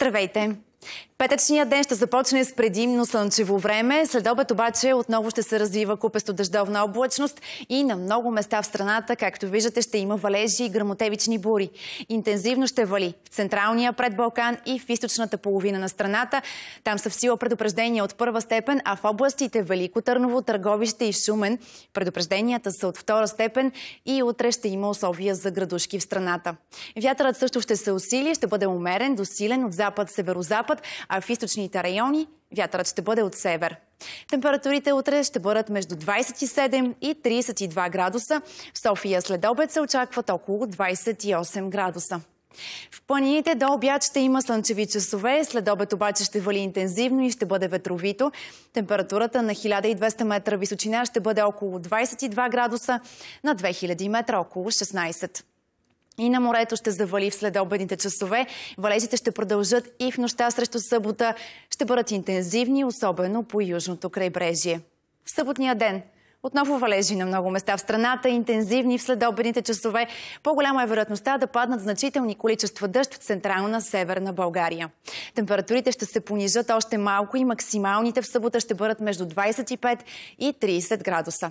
Здравейте! Петъчният ден ще започне с предимно слънчево време. След обед обаче отново ще се развива купесто дъждовна облачност и на много места в страната, както виждате, ще има валежи и грамотевични бури. Интензивно ще вали в централния предбалкан и в източната половина на страната. Там са в сила предупреждения от първа степен, а в областите Велико Търново, Търговище и Шумен предупрежденията са от втора степен и утре ще има условия за градушки в страната. Вятърът също ще се усили, ще бъде умерен досилен от запад-северозапад, а в източните райони вятърът ще бъде от север. Температурите утре ще бъдат между 27 и 32 градуса. В София след обед се очакват около 28 градуса. В планините до обяд ще има слънчеви часове, след обед обаче ще вали интензивно и ще бъде ветровито. Температурата на 1200 метра височина ще бъде около 22 градуса, на 2000 метра около 16 и на морето ще завали в следобедните часове. Валежите ще продължат и в нощта срещу събота. Ще бъдат интензивни, особено по южното крайбрежие. В съботния ден отново валежи на много места в страната, интензивни в следобедните часове. По-голяма е вероятността да паднат значителни количества дъжд в централна северна България. Температурите ще се понижат още малко и максималните в събота ще бъдат между 25 и 30 градуса.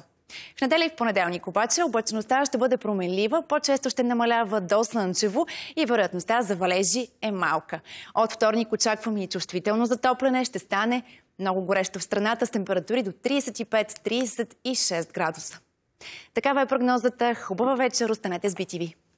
В неделя и в понеделник обаче облачността ще бъде променлива, по-често ще намалява до слънчево и вероятността за валежи е малка. От вторник очакваме и чувствително затопляне, ще стане много горещо в страната с температури до 35-36 градуса. Такава е прогнозата. Хубава вечер. Останете с BTV.